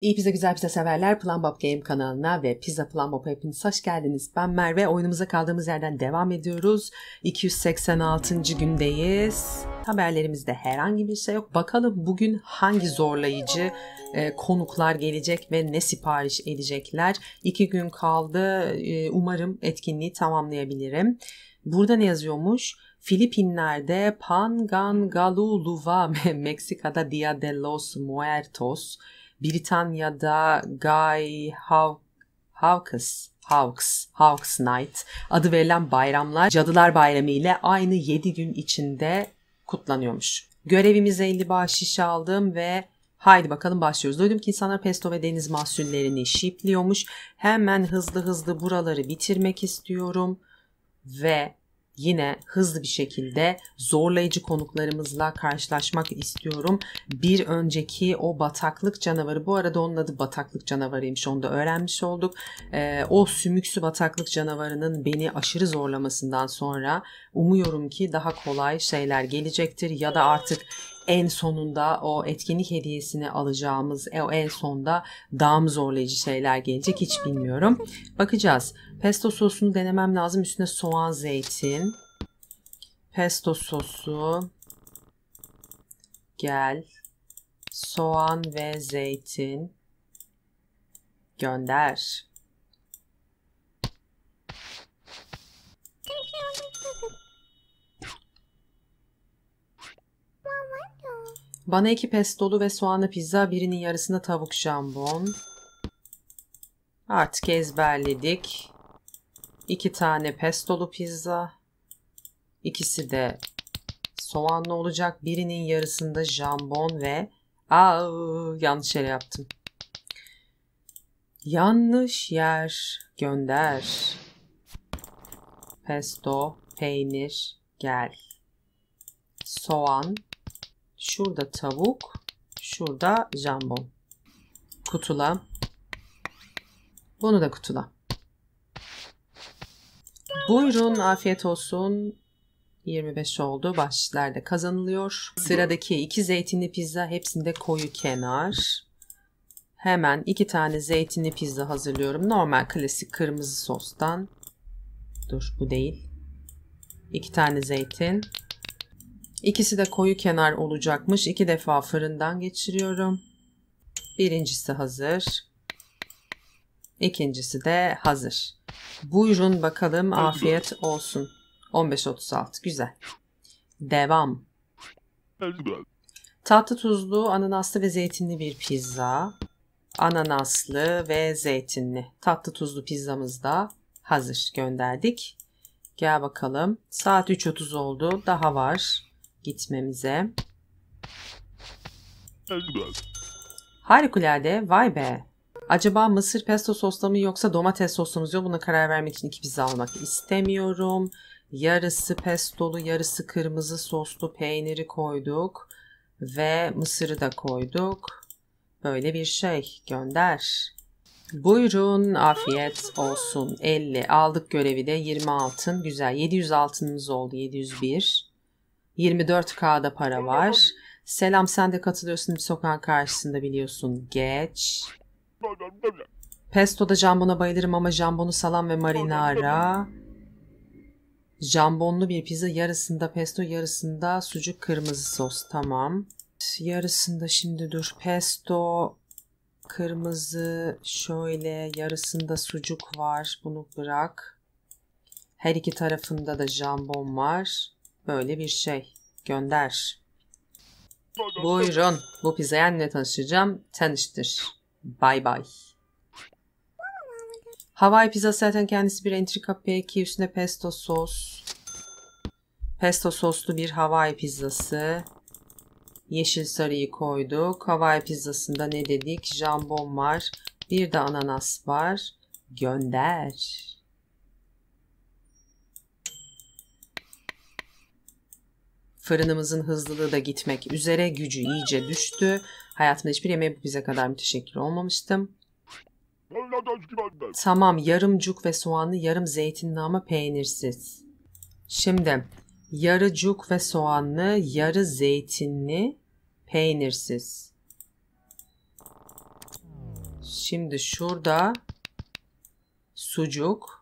İyi Pizza Güzel Pizza severler Plumbop Game kanalına ve Pizza Plumbop hepiniz hoş geldiniz. Ben Merve. Oyunumuza kaldığımız yerden devam ediyoruz. 286. gündeyiz. Haberlerimizde herhangi bir şey yok. Bakalım bugün hangi zorlayıcı e, konuklar gelecek ve ne sipariş edecekler. İki gün kaldı. E, umarım etkinliği tamamlayabilirim. Burada ne yazıyormuş? Filipinler'de Pangangaluluva, Meksika'da Dia de los Muertos, Britanya'da Guy Haw Hawkes Hawks, Hawks Night adı verilen bayramlar Cadılar Bayramı ile aynı 7 gün içinde kutlanıyormuş. Görevimize 50 bahşiş aldım ve Haydi bakalım başlıyoruz. Duydum ki insanlar pesto ve deniz mahsullerini şipliyormuş. Hemen hızlı hızlı buraları bitirmek istiyorum. Ve yine hızlı bir şekilde zorlayıcı konuklarımızla karşılaşmak istiyorum. Bir önceki o bataklık canavarı, bu arada onun adı bataklık canavarıymış onu da öğrenmiş olduk. E, o sümüksü bataklık canavarının beni aşırı zorlamasından sonra umuyorum ki daha kolay şeyler gelecektir ya da artık en sonunda o etkinlik hediyesini alacağımız e, o en sonda daha mı zorlayıcı şeyler gelecek hiç bilmiyorum. Bakacağız. Pesto sosunu denemem lazım. Üstüne soğan, zeytin. Pesto sosu. Gel. Soğan ve zeytin. Gönder. Mama. Bana iki pestolu ve soğanlı pizza, birinin yarısında tavuk jambon. Artık ezberledik. İki tane pestolu pizza. İkisi de soğanlı olacak. Birinin yarısında jambon ve... Aa, yanlış yere yaptım. Yanlış yer gönder. Pesto, peynir, gel. Soğan, Şurada tavuk. Şurada jambon. Kutula. Bunu da kutula. Buyurun afiyet olsun. 25 oldu. Bahşişlerde kazanılıyor. Sıradaki iki zeytinli pizza hepsinde koyu kenar. Hemen iki tane zeytinli pizza hazırlıyorum. Normal klasik kırmızı sostan. Dur bu değil. İki tane zeytin. İkisi de koyu kenar olacakmış. İki defa fırından geçiriyorum. Birincisi hazır. İkincisi de hazır. Buyurun bakalım afiyet olsun. 15.36 güzel. Devam. Tatlı tuzlu, ananaslı ve zeytinli bir pizza. Ananaslı ve zeytinli. Tatlı tuzlu pizzamız da hazır gönderdik. Gel bakalım. Saat 3.30 oldu. Daha var gitmemize. Harikulade. Vay be. Acaba mısır pesto sosla mı yoksa domates soslu mu Buna karar vermek için iki pizza almak istemiyorum. Yarısı pestolu, yarısı kırmızı soslu peyniri koyduk. Ve mısırı da koyduk. Böyle bir şey. Gönder. Buyurun afiyet olsun. 50 aldık görevi de 20 altın. Güzel 700 altınımız oldu 701. 24K'da para var. Selam sen de katılıyorsun bir sokağın karşısında biliyorsun. Geç. Pesto da jambona bayılırım ama jambonu salam ve marinara. Jambonlu bir pizza yarısında pesto yarısında sucuk kırmızı sos tamam. Yarısında şimdi dur pesto kırmızı şöyle yarısında sucuk var bunu bırak. Her iki tarafında da jambon var. Böyle bir şey. Gönder. Buyurun. Bu pizzaya pizzayla tanışacağım. Tanıştır. Bay bay. Hawaii pizzası zaten kendisi bir entrika peki. Üstüne pesto sos. Pesto soslu bir Hawaii pizzası. Yeşil sarıyı koyduk. Hawaii pizzasında ne dedik? Jambon var. Bir de ananas var. Gönder. Fırınımızın hızlılığı da gitmek üzere. Gücü iyice düştü. Hayatımda hiçbir yemeğe bize kadar müteşekkir olmamıştım. Tamam yarım cuk ve soğanlı yarım zeytinli ama peynirsiz. Şimdi yarı cuk ve soğanlı yarı zeytinli peynirsiz. Şimdi şurada sucuk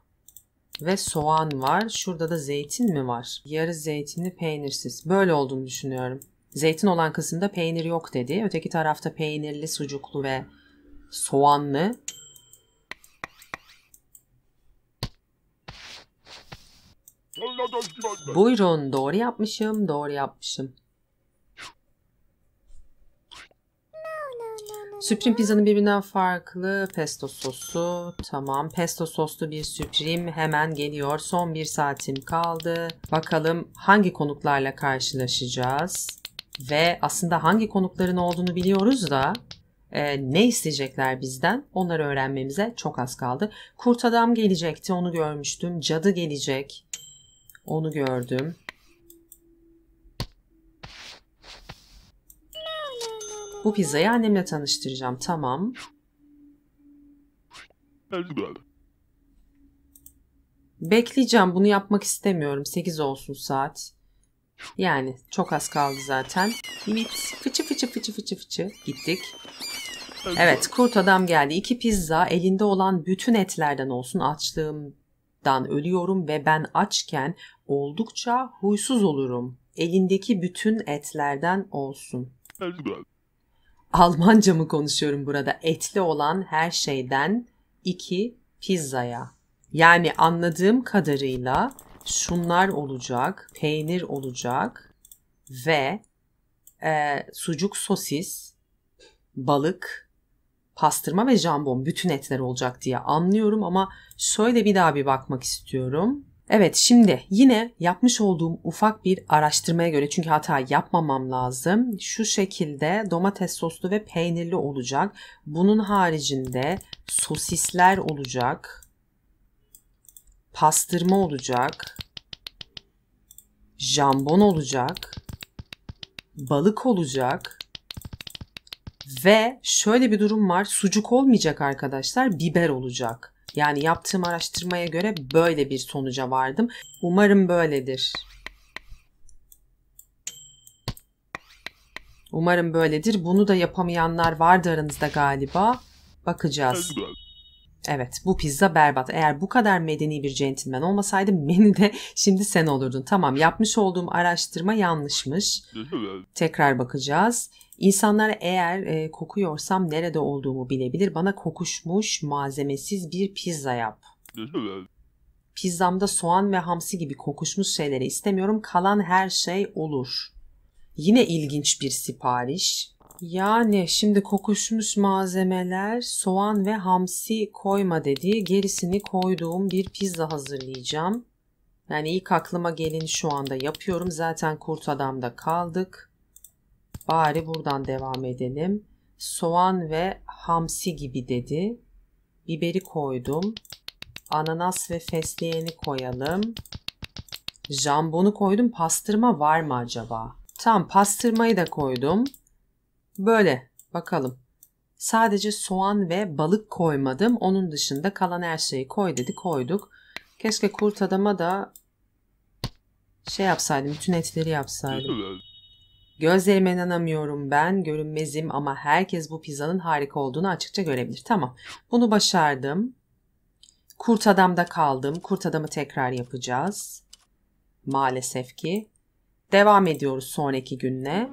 ve soğan var. Şurada da zeytin mi var? Yarı zeytinli peynirsiz. Böyle olduğunu düşünüyorum. Zeytin olan kısımda peynir yok dedi. Öteki tarafta peynirli, sucuklu ve soğanlı. Buyurun doğru yapmışım, doğru yapmışım. Supreme pizzanın birbirinden farklı pesto sosu. Tamam pesto soslu bir Supreme hemen geliyor. Son bir saatim kaldı. Bakalım hangi konuklarla karşılaşacağız. Ve aslında hangi konukların olduğunu biliyoruz da e, ne isteyecekler bizden onları öğrenmemize çok az kaldı. Kurt adam gelecekti onu görmüştüm. Cadı gelecek onu gördüm. Bu pizzayı annemle tanıştıracağım. Tamam. Bekleyeceğim. Bunu yapmak istemiyorum. 8 olsun saat. Yani çok az kaldı zaten. Mit. Fıçı fıçı fıçı fıçı fıçı. Gittik. Evet kurt adam geldi. İki pizza elinde olan bütün etlerden olsun. Açlığımdan ölüyorum ve ben açken oldukça huysuz olurum. Elindeki bütün etlerden olsun. Almanca mı konuşuyorum burada? Etli olan her şeyden iki pizzaya. Yani anladığım kadarıyla şunlar olacak, peynir olacak ve e, sucuk sosis, balık, pastırma ve jambon bütün etler olacak diye anlıyorum ama şöyle bir daha bir bakmak istiyorum. Evet şimdi yine yapmış olduğum ufak bir araştırmaya göre çünkü hata yapmamam lazım. Şu şekilde domates soslu ve peynirli olacak. Bunun haricinde sosisler olacak. Pastırma olacak. Jambon olacak. Balık olacak. Ve şöyle bir durum var. Sucuk olmayacak arkadaşlar. Biber olacak. Yani yaptığım araştırmaya göre böyle bir sonuca vardım. Umarım böyledir. Umarım böyledir. Bunu da yapamayanlar vardı aranızda galiba. Bakacağız. Evet bu pizza berbat. Eğer bu kadar medeni bir centilmen olmasaydı beni de şimdi sen olurdun. Tamam yapmış olduğum araştırma yanlışmış. Tekrar bakacağız. İnsanlar eğer e, kokuyorsam nerede olduğumu bilebilir. Bana kokuşmuş malzemesiz bir pizza yap. Pizzamda soğan ve hamsi gibi kokuşmuş şeyleri istemiyorum. Kalan her şey olur. Yine ilginç bir sipariş. Yani şimdi kokuşmuş malzemeler, soğan ve hamsi koyma dedi. Gerisini koyduğum bir pizza hazırlayacağım. Yani ilk aklıma geleni şu anda yapıyorum. Zaten kurt adamda kaldık. Bari buradan devam edelim. Soğan ve hamsi gibi dedi. Biberi koydum. Ananas ve fesleğeni koyalım. Jambonu koydum. Pastırma var mı acaba? Tam pastırmayı da koydum. Böyle bakalım. Sadece soğan ve balık koymadım. Onun dışında kalan her şeyi koy dedi koyduk. Keşke kurt adama da şey yapsaydım, bütün etleri yapsaydım. Gözlerime inanamıyorum ben, görünmezim ama herkes bu pizzanın harika olduğunu açıkça görebilir. Tamam, bunu başardım. Kurt adamda kaldım. Kurt adamı tekrar yapacağız. Maalesef ki. Devam ediyoruz sonraki günle.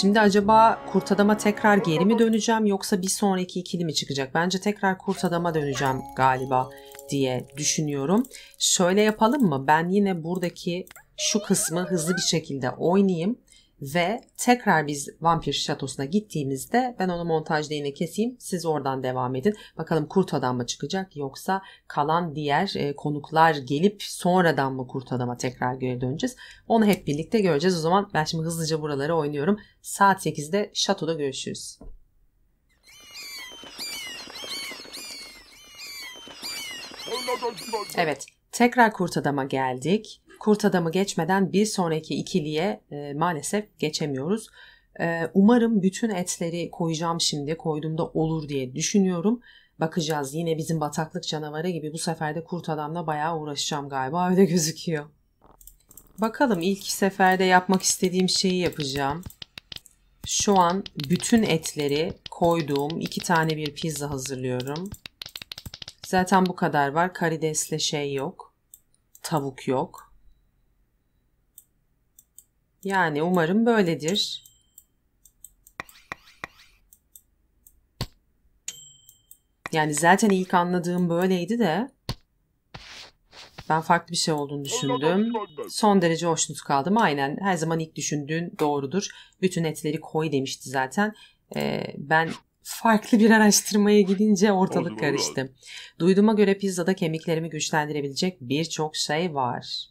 Şimdi acaba kurt adama tekrar geri mi döneceğim yoksa bir sonraki ikili mi çıkacak? Bence tekrar kurt adama döneceğim galiba diye düşünüyorum. Şöyle yapalım mı? Ben yine buradaki şu kısmı hızlı bir şekilde oynayayım. Ve tekrar biz vampir şatosuna gittiğimizde ben onu montajda yine keseyim siz oradan devam edin. Bakalım kurt adam mı çıkacak yoksa kalan diğer e, konuklar gelip sonradan mı kurt adama tekrar geri döneceğiz. Onu hep birlikte göreceğiz. O zaman ben şimdi hızlıca buraları oynuyorum. Saat 8'de şatoda görüşürüz. Evet Tekrar kurt adama geldik. Kurt adamı geçmeden bir sonraki ikiliye e, maalesef geçemiyoruz. E, umarım bütün etleri koyacağım şimdi. Koyduğumda olur diye düşünüyorum. Bakacağız yine bizim bataklık canavarı gibi bu sefer de kurt adamla bayağı uğraşacağım galiba öyle gözüküyor. Bakalım ilk seferde yapmak istediğim şeyi yapacağım. Şu an bütün etleri koyduğum iki tane bir pizza hazırlıyorum. Zaten bu kadar var. Karidesle şey yok. Tavuk yok. Yani umarım böyledir. Yani zaten ilk anladığım böyleydi de ben farklı bir şey olduğunu düşündüm. Son derece hoşnut kaldım. Aynen her zaman ilk düşündüğün doğrudur. Bütün etleri koy demişti zaten. Ee, ben farklı bir araştırmaya gidince ortalık karıştı. Duyduğuma göre pizzada kemiklerimi güçlendirebilecek birçok şey var.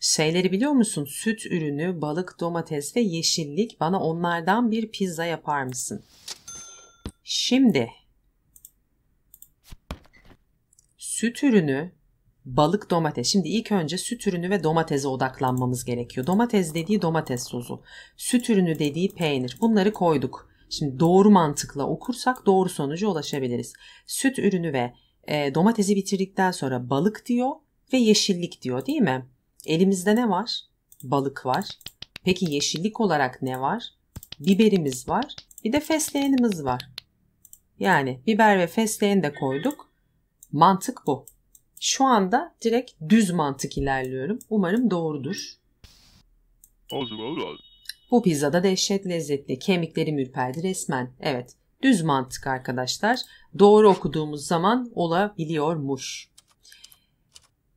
Şeyleri biliyor musun? Süt ürünü, balık, domates ve yeşillik. Bana onlardan bir pizza yapar mısın? Şimdi süt ürünü, balık, domates. Şimdi ilk önce süt ürünü ve domatese odaklanmamız gerekiyor. Domates dediği domates sosu, süt ürünü dediği peynir. Bunları koyduk. Şimdi doğru mantıkla okursak doğru sonuca ulaşabiliriz. Süt ürünü ve e, domatesi bitirdikten sonra balık diyor ve yeşillik diyor değil mi? Elimizde ne var? Balık var. Peki yeşillik olarak ne var? Biberimiz var. Bir de fesleğenimiz var. Yani biber ve fesleğeni de koyduk. Mantık bu. Şu anda direkt düz mantık ilerliyorum. Umarım doğrudur. Olur olur. Bu pizzada dehşet lezzetli. Kemikleri ürperdi resmen. Evet. Düz mantık arkadaşlar. Doğru okuduğumuz zaman olabiliyormuş.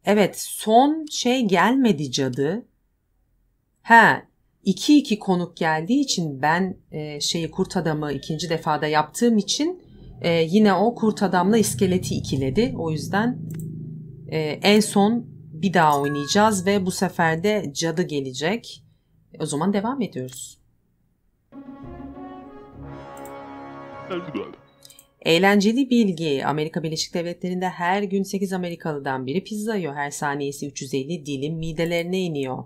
Evet son şey gelmedi cadı. He 2-2 konuk geldiği için ben e, şeyi kurt adamı ikinci defada yaptığım için e, yine o kurt adamla iskeleti ikiledi. O yüzden e, en son bir daha oynayacağız ve bu sefer de cadı gelecek. O zaman devam ediyoruz. Eğlenceli bilgi. Amerika Birleşik Devletleri'nde her gün 8 Amerikalı'dan biri pizza yiyor. Her saniyesi 350 dilim midelerine iniyor.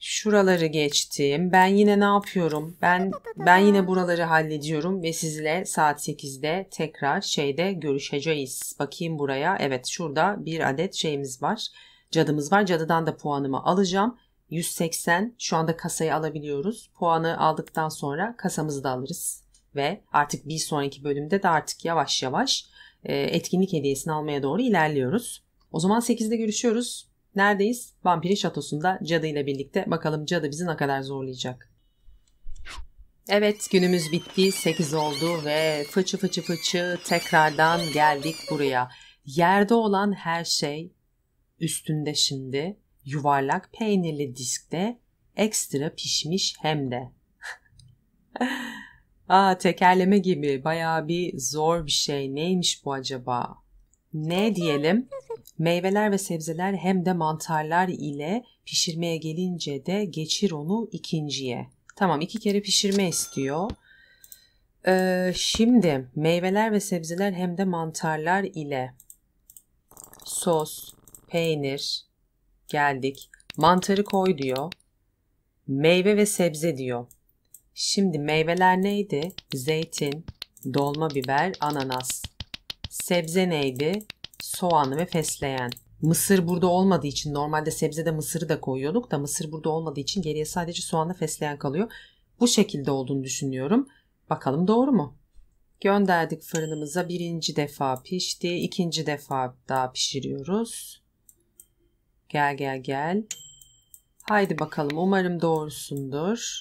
Şuraları geçtim. Ben yine ne yapıyorum? Ben ben yine buraları hallediyorum ve sizle saat 8'de tekrar şeyde görüşeceğiz. Bakayım buraya. Evet şurada bir adet şeyimiz var. Cadımız var. Cadıdan da puanımı alacağım. 180 şu anda kasayı alabiliyoruz. Puanı aldıktan sonra kasamızı da alırız. Ve artık bir sonraki bölümde de artık yavaş yavaş e, etkinlik hediyesini almaya doğru ilerliyoruz. O zaman 8'de görüşüyoruz. Neredeyiz? Vampirin şatosunda cadı ile birlikte. Bakalım cadı bizi ne kadar zorlayacak. Evet günümüz bitti. 8 oldu ve fıçı fıçı fıçı tekrardan geldik buraya. Yerde olan her şey üstünde şimdi yuvarlak peynirli diskte ekstra pişmiş hem de. Aa tekerleme gibi bayağı bir zor bir şey. Neymiş bu acaba? Ne diyelim? Meyveler ve sebzeler hem de mantarlar ile pişirmeye gelince de geçir onu ikinciye. Tamam iki kere pişirme istiyor. Ee, şimdi meyveler ve sebzeler hem de mantarlar ile sos, peynir, geldik. Mantarı koy diyor. Meyve ve sebze diyor. Şimdi meyveler neydi? Zeytin, dolma biber, ananas. Sebze neydi? Soğan ve fesleğen. Mısır burada olmadığı için normalde sebzede mısırı da koyuyorduk da mısır burada olmadığı için geriye sadece soğanla fesleğen kalıyor. Bu şekilde olduğunu düşünüyorum. Bakalım doğru mu? Gönderdik fırınımıza birinci defa pişti. ikinci defa daha pişiriyoruz. Gel gel gel. Haydi bakalım umarım doğrusundur.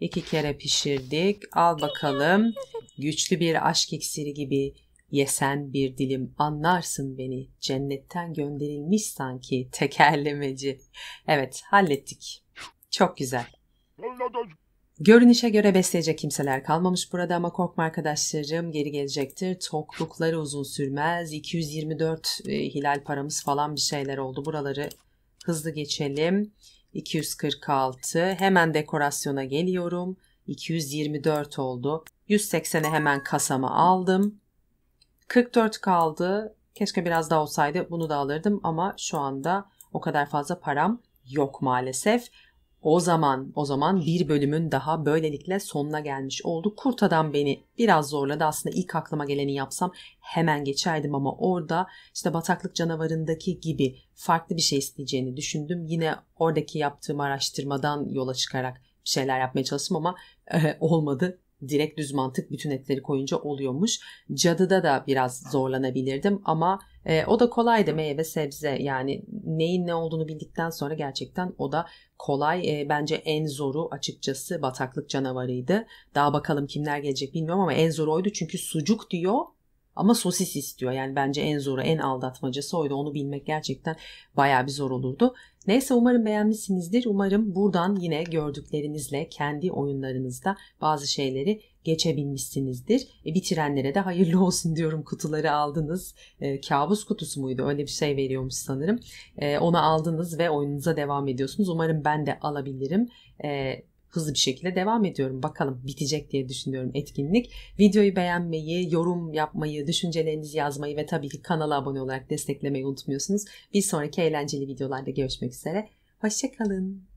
İki kere pişirdik. Al bakalım. Güçlü bir aşk iksiri gibi yesen bir dilim anlarsın beni. Cennetten gönderilmiş sanki tekerlemeci. Evet hallettik. Çok güzel. Görünüşe göre besleyecek kimseler kalmamış burada ama korkma arkadaşlarım geri gelecektir. Toklukları uzun sürmez. 224 e, hilal paramız falan bir şeyler oldu. Buraları hızlı geçelim. 246 hemen dekorasyona geliyorum. 224 oldu. 180'e hemen kasamı aldım. 44 kaldı. Keşke biraz daha olsaydı bunu da alırdım ama şu anda o kadar fazla param yok maalesef. O zaman, o zaman bir bölümün daha böylelikle sonuna gelmiş oldu. Kurt adam beni biraz zorladı. Aslında ilk aklıma geleni yapsam hemen geçerdim ama orada işte bataklık canavarındaki gibi farklı bir şey isteyeceğini düşündüm. Yine oradaki yaptığım araştırmadan yola çıkarak bir şeyler yapmaya çalıştım ama e, olmadı direkt düz mantık bütün etleri koyunca oluyormuş. Cadıda da biraz zorlanabilirdim ama e, o da kolaydı meyve sebze yani neyin ne olduğunu bildikten sonra gerçekten o da kolay. E, bence en zoru açıkçası bataklık canavarıydı. Daha bakalım kimler gelecek bilmiyorum ama en zoru oydu çünkü sucuk diyor ama sosis istiyor. Yani bence en zoru, en aldatmacası oydu. Onu bilmek gerçekten baya bir zor olurdu. Neyse umarım beğenmişsinizdir. Umarım buradan yine gördüklerinizle kendi oyunlarınızda bazı şeyleri geçebilmişsinizdir. E, bitirenlere de hayırlı olsun diyorum kutuları aldınız. E, kabus kutusu muydu? Öyle bir şey veriyormuş sanırım. E, onu aldınız ve oyununuza devam ediyorsunuz. Umarım ben de alabilirim. E, hızlı bir şekilde devam ediyorum. Bakalım bitecek diye düşünüyorum etkinlik. Videoyu beğenmeyi, yorum yapmayı, düşüncelerinizi yazmayı ve tabii ki kanala abone olarak desteklemeyi unutmuyorsunuz. Bir sonraki eğlenceli videolarda görüşmek üzere. Hoşçakalın.